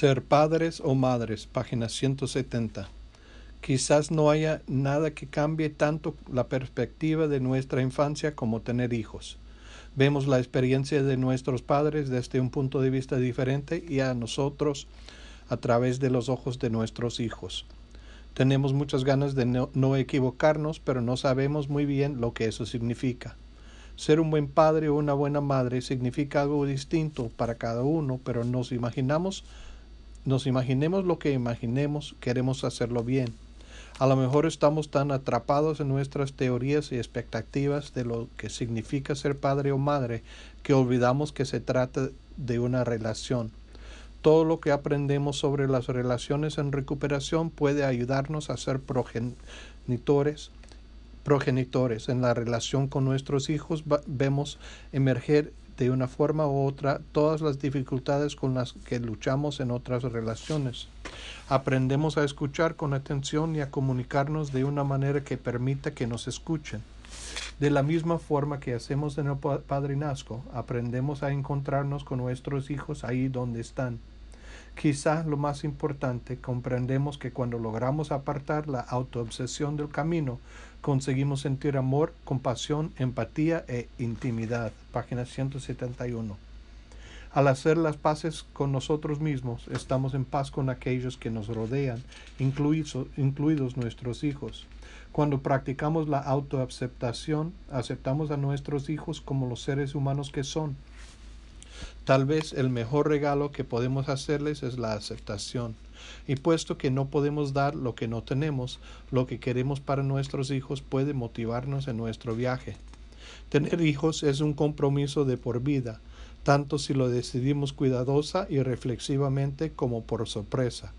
Ser padres o madres, página 170. Quizás no haya nada que cambie tanto la perspectiva de nuestra infancia como tener hijos. Vemos la experiencia de nuestros padres desde un punto de vista diferente y a nosotros a través de los ojos de nuestros hijos. Tenemos muchas ganas de no, equivocarnos, pero no sabemos muy bien lo que eso significa. Ser un buen padre o una buena madre significa algo distinto para cada uno, pero nos imaginamos nos imaginemos lo que imaginemos, queremos hacerlo bien. A lo mejor estamos tan atrapados en nuestras teorías y expectativas de lo que significa ser padre o madre que olvidamos que se trata de una relación. Todo lo que aprendemos sobre las relaciones en recuperación puede ayudarnos a ser progenitores. Progenitores en la relación con nuestros hijos vemos emerger de una forma u otra todas las dificultades con las que luchamos en otras relaciones. Aprendemos a escuchar con atención y a comunicarnos de una manera que permita que nos escuchen. De la misma forma que hacemos en el padrinazgo, aprendemos a encontrarnos con nuestros hijos ahí donde están. Quizá lo más importante, comprendemos que cuando logramos apartar la autoobsesión del camino, conseguimos sentir amor, compasión, empatía e intimidad. Página 171. Al hacer las paces con nosotros mismos, estamos en paz con aquellos que nos rodean, incluidos nuestros hijos. Cuando practicamos la autoaceptación, aceptamos a nuestros hijos como los seres humanos que son Tal vez el mejor regalo que podemos hacerles es la aceptación. Y puesto que no podemos dar lo que no tenemos, lo que queremos para nuestros hijos puede motivarnos en nuestro viaje. Tener hijos es un compromiso de por vida, tanto si lo decidimos cuidadosa y reflexivamente como por sorpresa.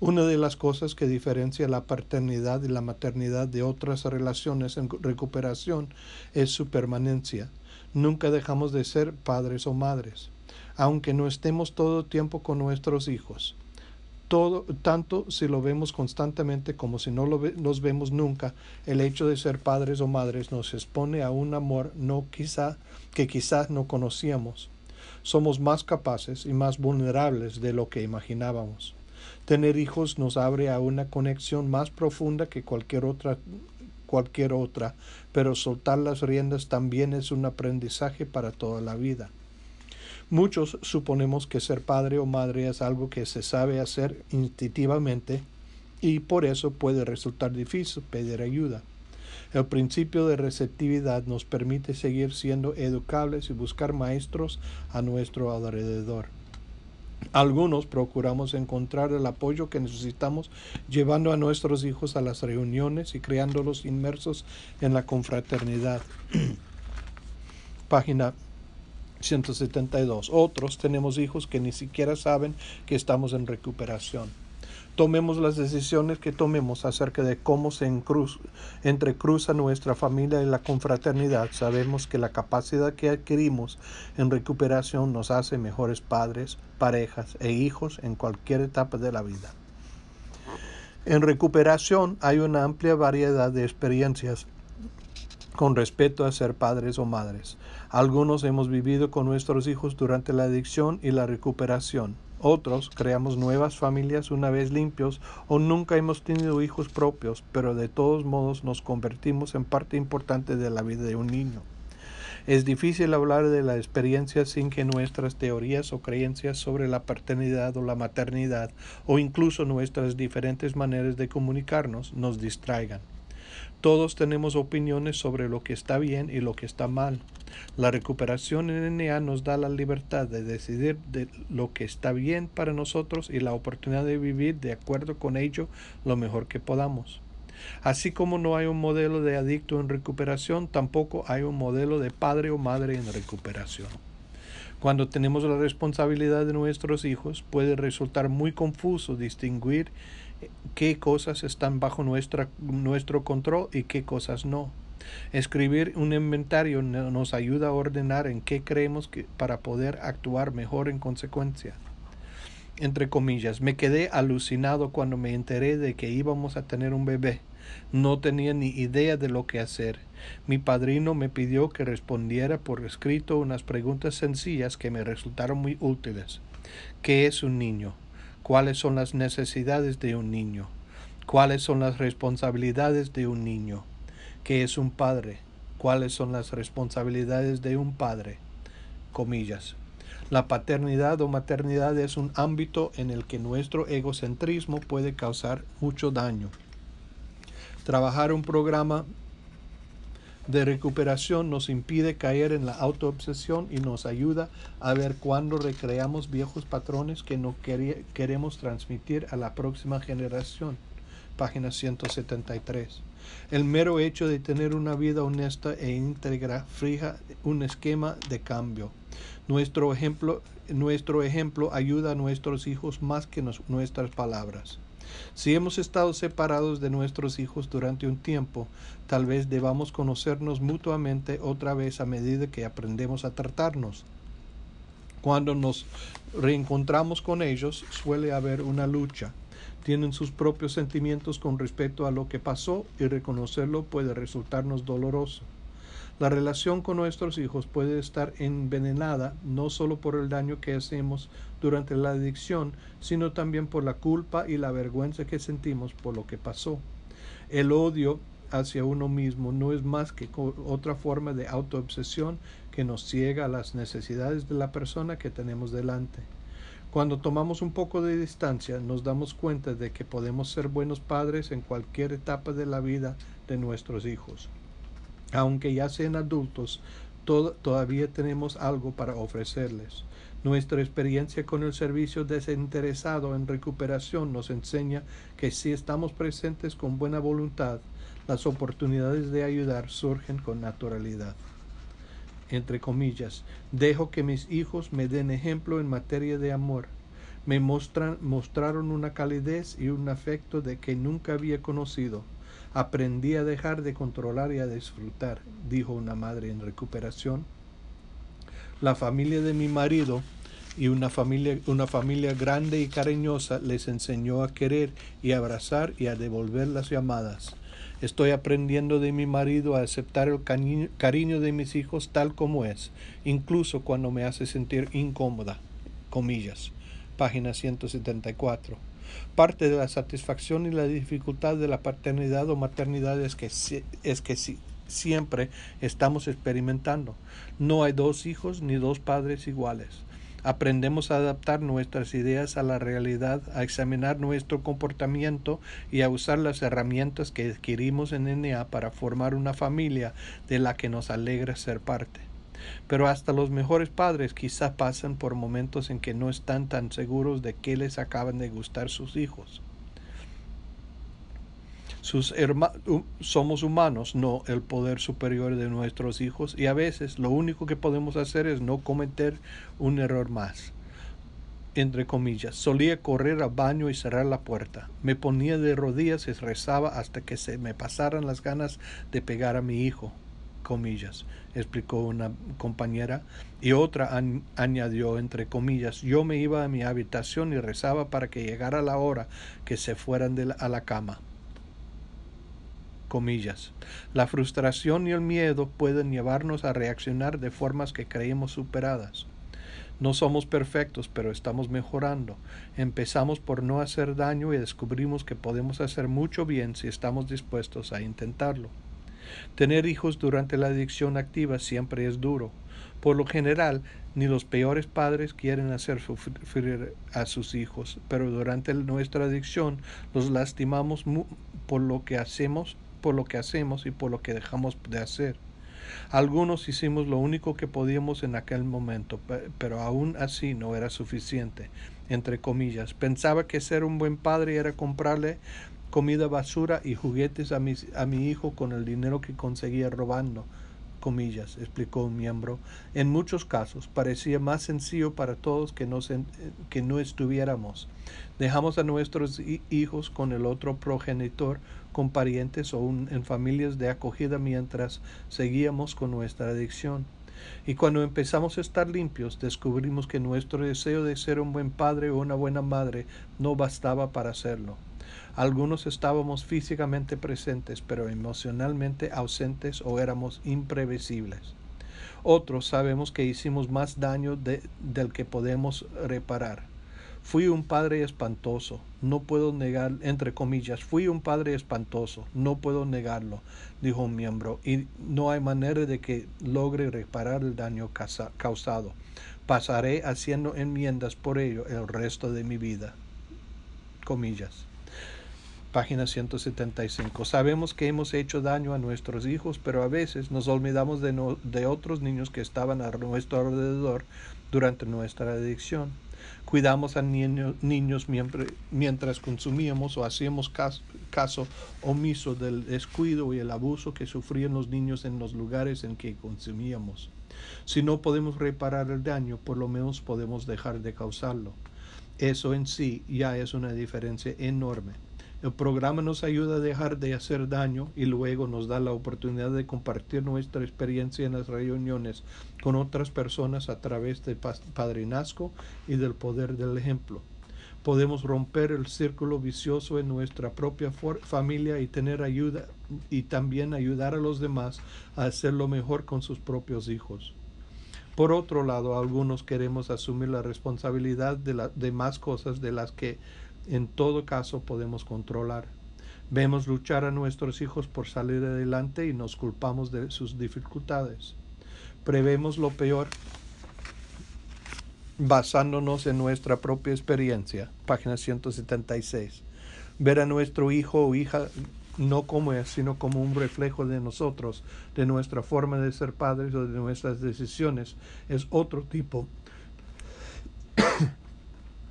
Una de las cosas que diferencia la paternidad y la maternidad de otras relaciones en recuperación es su permanencia. Nunca dejamos de ser padres o madres, aunque no estemos todo tiempo con nuestros hijos. Todo, tanto si lo vemos constantemente como si no lo vemos nunca, el hecho de ser padres o madres nos expone a un amor no quizá, que quizás no conocíamos. Somos más capaces y más vulnerables de lo que imaginábamos. Tener hijos nos abre a una conexión más profunda que cualquier otra cualquier otra, pero soltar las riendas también es un aprendizaje para toda la vida. Muchos suponemos que ser padre o madre es algo que se sabe hacer instintivamente y por eso puede resultar difícil pedir ayuda. El principio de receptividad nos permite seguir siendo educables y buscar maestros a nuestro alrededor. Algunos procuramos encontrar el apoyo que necesitamos llevando a nuestros hijos a las reuniones y creándolos inmersos en la confraternidad. Página 172. Otros tenemos hijos que ni siquiera saben que estamos en recuperación tomemos las decisiones que tomemos acerca de cómo se entrecruza nuestra familia y la confraternidad, sabemos que la capacidad que adquirimos en recuperación nos hace mejores padres, parejas e hijos en cualquier etapa de la vida. En recuperación hay una amplia variedad de experiencias con respecto a ser padres o madres. Algunos hemos vivido con nuestros hijos durante la adicción y la recuperación. Otros creamos nuevas familias una vez limpios o nunca hemos tenido hijos propios, pero de todos modos nos convertimos en parte importante de la vida de un niño. Es difícil hablar de la experiencia sin que nuestras teorías o creencias sobre la paternidad o la maternidad o incluso nuestras diferentes maneras de comunicarnos nos distraigan. Todos tenemos opiniones sobre lo que está bien y lo que está mal. La recuperación en NA nos da la libertad de decidir de lo que está bien para nosotros y la oportunidad de vivir de acuerdo con ello lo mejor que podamos. Así como no hay un modelo de adicto en recuperación, tampoco hay un modelo de padre o madre en recuperación. Cuando tenemos la responsabilidad de nuestros hijos, puede resultar muy confuso distinguir qué cosas están bajo nuestro control y qué cosas no. Escribir un inventario nos ayuda a ordenar en qué creemos que, para poder actuar mejor en consecuencia. Entre comillas, me quedé alucinado cuando me enteré de que íbamos a tener un bebé. No tenía ni idea de lo que hacer. Mi padrino me pidió que respondiera por escrito unas preguntas sencillas que me resultaron muy útiles. ¿Qué es un niño? cuáles son las necesidades de un niño, cuáles son las responsabilidades de un niño, qué es un padre, cuáles son las responsabilidades de un padre, comillas. La paternidad o maternidad es un ámbito en el que nuestro egocentrismo puede causar mucho daño. Trabajar un programa de recuperación nos impide caer en la autoobsesión y nos ayuda a ver cuándo recreamos viejos patrones que no queremos transmitir a la próxima generación. Página 173. El mero hecho de tener una vida honesta e íntegra frija un esquema de cambio. Nuestro ejemplo nuestro ejemplo ayuda a nuestros hijos más que nuestras palabras. Si hemos estado separados de nuestros hijos durante un tiempo, tal vez debamos conocernos mutuamente otra vez a medida que aprendemos a tratarnos. Cuando nos reencontramos con ellos suele haber una lucha. Tienen sus propios sentimientos con respecto a lo que pasó y reconocerlo puede resultarnos doloroso. La relación con nuestros hijos puede estar envenenada no solo por el daño que hacemos durante la adicción, sino también por la culpa y la vergüenza que sentimos por lo que pasó. El odio hacia uno mismo no es más que otra forma de autoobsesión que nos ciega a las necesidades de la persona que tenemos delante. Cuando tomamos un poco de distancia nos damos cuenta de que podemos ser buenos padres en cualquier etapa de la vida de nuestros hijos. Aunque ya sean adultos, todavía tenemos algo para ofrecerles. Nuestra experiencia con el servicio desinteresado en recuperación nos enseña que si estamos presentes con buena voluntad, las oportunidades de ayudar surgen con naturalidad. Entre comillas, dejo que mis hijos me den ejemplo en materia de amor. Me mostraron una calidez y un afecto de que nunca había conocido. Aprendí a dejar de controlar y a disfrutar, dijo una madre en recuperación. La familia de mi marido y una familia, una familia grande y cariñosa les enseñó a querer y abrazar y a devolver las llamadas. Estoy aprendiendo de mi marido a aceptar el cariño, de mis hijos tal como es, incluso cuando me hace sentir incómoda. Comillas. Página 174. Parte de la satisfacción y la dificultad de la paternidad o maternidad es que, es que siempre estamos experimentando. No hay dos hijos ni dos padres iguales. Aprendemos a adaptar nuestras ideas a la realidad, a examinar nuestro comportamiento y a usar las herramientas que adquirimos en NA para formar una familia de la que nos alegra ser parte. Pero hasta los mejores padres quizá pasan por momentos en que no están tan seguros de qué les acaban de gustar sus hijos. somos humanos, no el poder superior de nuestros hijos, y a veces lo único que podemos hacer es no cometer un error más. Entre comillas, solía correr al baño y cerrar la puerta. Me ponía de rodillas y rezaba hasta que se me pasaran las ganas de pegar a mi hijo comillas, explicó una compañera, y otra añadió entre comillas, yo me iba a mi habitación y rezaba para que llegara la hora que se fueran de la, a la cama. Comillas. La frustración y el miedo pueden llevarnos a reaccionar de formas que creímos superadas. No somos perfectos, pero estamos mejorando. Empezamos por no hacer daño y descubrimos que podemos hacer mucho bien si estamos dispuestos a intentarlo. Tener hijos durante la adicción activa siempre es duro. Por lo general, ni los peores padres quieren hacer sufrir a sus hijos, pero durante nuestra adicción los lastimamos por lo que hacemos, por lo que hacemos y por lo que dejamos de hacer. Algunos hicimos lo único que podíamos en aquel momento, pero aún así no era suficiente. Entre comillas, pensaba que ser un buen padre era comprarle comida basura y juguetes a, a mi hijo con el dinero que conseguía robando, comillas, explicó un miembro. En muchos casos parecía más sencillo para todos que, que no estuviéramos. Dejamos a nuestros hijos con el otro progenitor, con parientes o en familias de acogida mientras seguíamos con nuestra adicción. Y cuando empezamos a estar limpios, descubrimos que nuestro deseo de ser un buen padre o una buena madre no bastaba para hacerlo. Algunos estábamos físicamente presentes, pero emocionalmente ausentes o éramos imprevisibles. Otros sabemos que hicimos más daño del que podemos reparar. Fui un padre espantoso, no puedo negar, entre comillas, fui un padre espantoso, no puedo negarlo, dijo un miembro, y no hay manera de que logre reparar el daño causado. Pasaré haciendo enmiendas por ello el resto de mi vida. Comillas. Página 175. Sabemos que hemos hecho daño a nuestros hijos, pero a veces nos olvidamos de, de otros niños que estaban a nuestro alrededor durante nuestra adicción. Cuidamos a niños mientras consumíamos o hacíamos caso, omiso del descuido y el abuso que sufrían los niños en los lugares en que consumíamos. Si no podemos reparar el daño, por lo menos podemos dejar de causarlo. Eso en sí ya es una diferencia enorme. El programa nos ayuda a dejar de hacer daño y luego nos da la oportunidad de compartir nuestra experiencia en las reuniones con otras personas a través del padrinazgo y del poder del ejemplo. Podemos romper el círculo vicioso en nuestra propia familia y tener ayuda y también ayudar a los demás a hacerlo mejor con sus propios hijos. Por otro lado, algunos queremos asumir la responsabilidad de, las demás cosas de las que en todo caso podemos controlar. Vemos luchar a nuestros hijos por salir adelante y nos culpamos de sus dificultades. Prevemos lo peor basándonos en nuestra propia experiencia. Página 176. Ver a nuestro hijo o hija no como es, sino como un reflejo de nosotros, de nuestra forma de ser padres o de nuestras decisiones, es otro tipo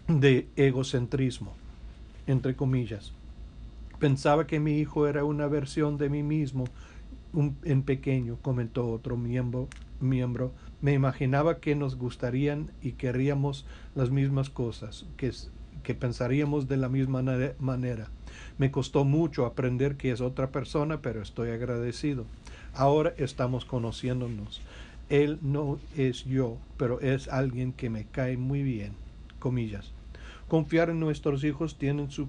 de egocentrismo entre comillas. Pensaba que mi hijo era una versión de mí mismo en pequeño, comentó otro miembro, miembro. Me imaginaba que nos gustarían y querríamos las mismas cosas, que, que pensaríamos de la misma manera. Me costó mucho aprender que es otra persona, pero estoy agradecido. Ahora estamos conociéndonos. Él no es yo, pero es alguien que me cae muy bien. Comillas. Confiar en nuestros hijos tienen su,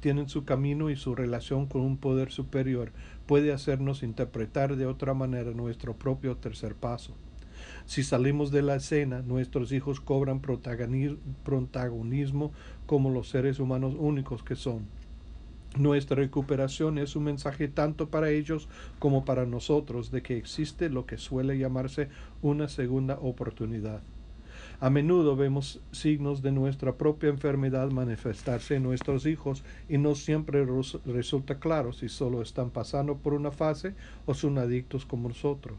tienen su camino y su relación con un poder superior puede hacernos interpretar de otra manera nuestro propio tercer paso. Si salimos de la escena, nuestros hijos cobran protagonismo como los seres humanos únicos que son. Nuestra recuperación es un mensaje tanto para ellos como para nosotros de que existe lo que suele llamarse una segunda oportunidad. A menudo vemos signos de nuestra propia enfermedad manifestarse en nuestros hijos y no siempre resulta claro si solo están pasando por una fase o son adictos como nosotros.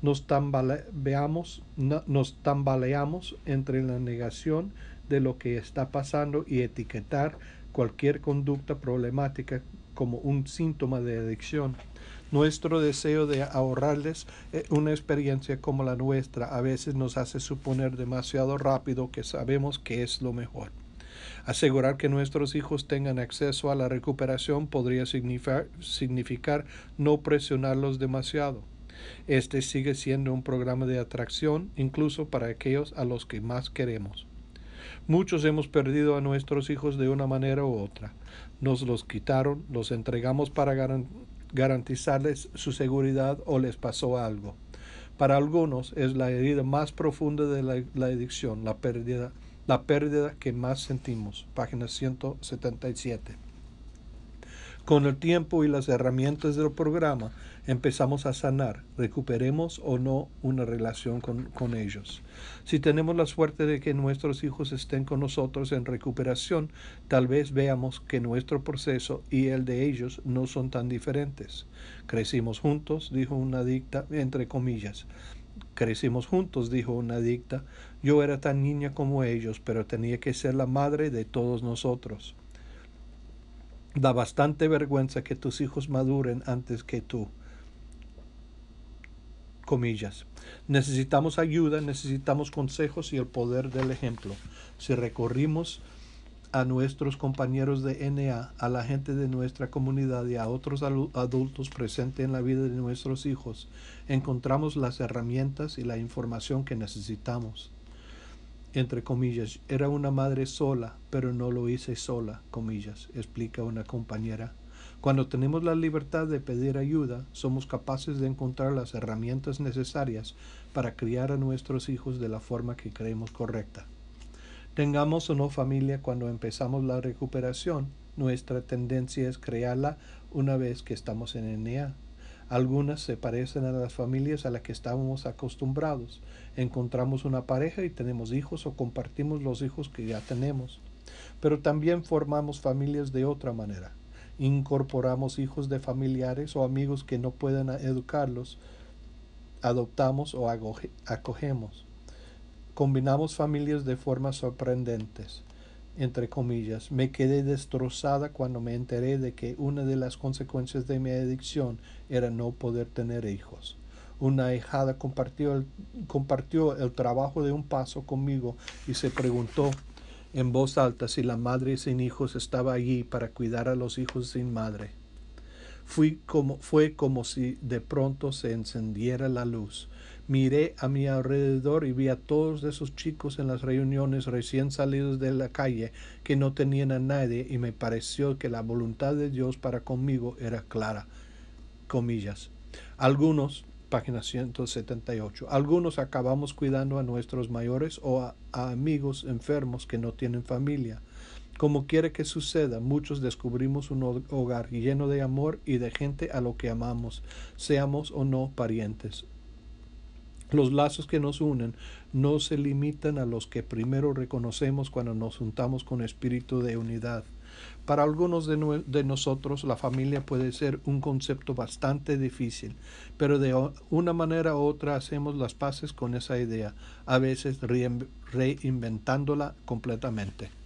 Nos tambaleamos, entre la negación de lo que está pasando y etiquetar cualquier conducta problemática como un síntoma de adicción. Nuestro deseo de ahorrarles eh, una experiencia como la nuestra a veces nos hace suponer demasiado rápido que sabemos que es lo mejor. Asegurar que nuestros hijos tengan acceso a la recuperación podría significar, no presionarlos demasiado. Este sigue siendo un programa de atracción incluso para aquellos a los que más queremos. Muchos hemos perdido a nuestros hijos de una manera u otra. Nos los quitaron, los entregamos para, garantizarles su seguridad o les pasó algo. Para algunos es la herida más profunda de la, la adicción, la pérdida, la pérdida que más sentimos. Página 177. Con el tiempo y las herramientas del programa empezamos a sanar, recuperemos o no una relación con, ellos. Si tenemos la suerte de que nuestros hijos estén con nosotros en recuperación, tal vez veamos que nuestro proceso y el de ellos no son tan diferentes. Crecimos juntos, dijo una adicta, entre comillas. Crecimos juntos, dijo una adicta. Yo era tan niña como ellos, pero tenía que ser la madre de todos nosotros da bastante vergüenza que tus hijos maduren antes que tú. Comillas. Necesitamos ayuda, necesitamos consejos y el poder del ejemplo. Si recorrimos a nuestros compañeros de NA, a la gente de nuestra comunidad y a otros adultos presentes en la vida de nuestros hijos, encontramos las herramientas y la información que necesitamos entre comillas, era una madre sola, pero no lo hice sola, comillas, explica una compañera. Cuando tenemos la libertad de pedir ayuda, somos capaces de encontrar las herramientas necesarias para criar a nuestros hijos de la forma que creemos correcta. Tengamos o no familia cuando empezamos la recuperación, nuestra tendencia es crearla una vez que estamos en NEA. Algunas se parecen a las familias a las que estábamos acostumbrados. Encontramos una pareja y tenemos hijos o compartimos los hijos que ya tenemos. Pero también formamos familias de otra manera. Incorporamos hijos de familiares o amigos que no pueden educarlos. Adoptamos o acogemos. Combinamos familias de formas sorprendentes entre comillas. Me quedé destrozada cuando me enteré de que una de las consecuencias de mi adicción era no poder tener hijos. Una hijada compartió el, compartió el trabajo de un paso conmigo y se preguntó en voz alta si la madre sin hijos estaba allí para cuidar a los hijos sin madre. Fui como, fue como si de pronto se encendiera la luz. Miré a mi alrededor y vi a todos esos chicos en las reuniones recién salidos de la calle que no tenían a nadie y me pareció que la voluntad de Dios para conmigo era clara. Comillas. Algunos, página 178, algunos acabamos cuidando a nuestros mayores o a amigos enfermos que no tienen familia. Como quiere que suceda, muchos descubrimos un hogar lleno de amor y de gente a lo que amamos, seamos o no parientes. Los lazos que nos unen no se limitan a los que primero reconocemos cuando nos juntamos con espíritu de unidad. Para algunos de, nosotros la familia puede ser un concepto bastante difícil, pero de una manera u otra hacemos las paces con esa idea, a veces reinventándola completamente.